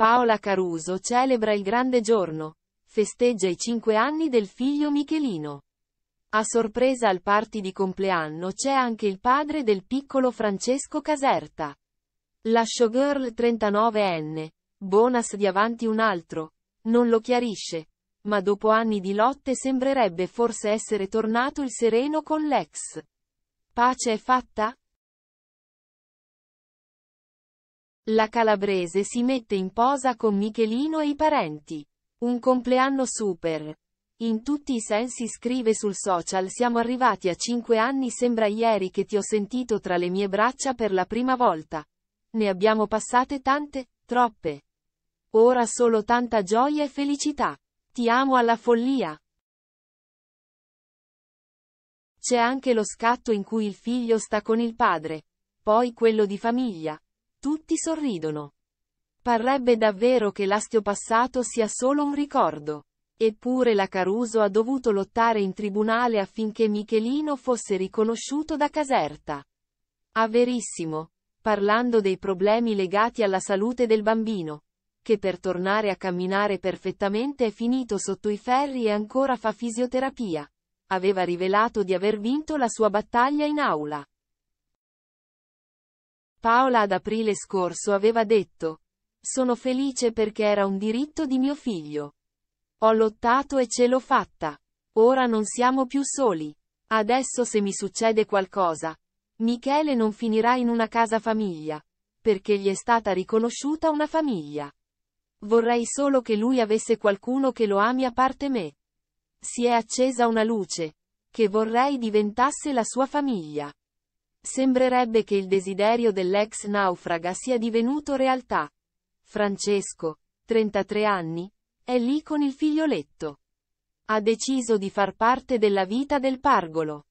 Paola Caruso celebra il grande giorno. Festeggia i 5 anni del figlio Michelino. A sorpresa al party di compleanno c'è anche il padre del piccolo Francesco Caserta. La showgirl 39enne, bonus di avanti un altro, non lo chiarisce, ma dopo anni di lotte sembrerebbe forse essere tornato il sereno con l'ex. Pace è fatta? La calabrese si mette in posa con Michelino e i parenti. Un compleanno super. In tutti i sensi scrive sul social siamo arrivati a 5 anni sembra ieri che ti ho sentito tra le mie braccia per la prima volta. Ne abbiamo passate tante, troppe. Ora solo tanta gioia e felicità. Ti amo alla follia. C'è anche lo scatto in cui il figlio sta con il padre. Poi quello di famiglia. Tutti sorridono. Parrebbe davvero che l'astio passato sia solo un ricordo. Eppure la Caruso ha dovuto lottare in tribunale affinché Michelino fosse riconosciuto da Caserta. A ah, Verissimo, parlando dei problemi legati alla salute del bambino, che per tornare a camminare perfettamente è finito sotto i ferri e ancora fa fisioterapia, aveva rivelato di aver vinto la sua battaglia in aula. Paola ad aprile scorso aveva detto. Sono felice perché era un diritto di mio figlio. Ho lottato e ce l'ho fatta. Ora non siamo più soli. Adesso se mi succede qualcosa, Michele non finirà in una casa famiglia, perché gli è stata riconosciuta una famiglia. Vorrei solo che lui avesse qualcuno che lo ami a parte me. Si è accesa una luce, che vorrei diventasse la sua famiglia. Sembrerebbe che il desiderio dell'ex naufraga sia divenuto realtà. Francesco, 33 anni, è lì con il figlioletto. Ha deciso di far parte della vita del pargolo.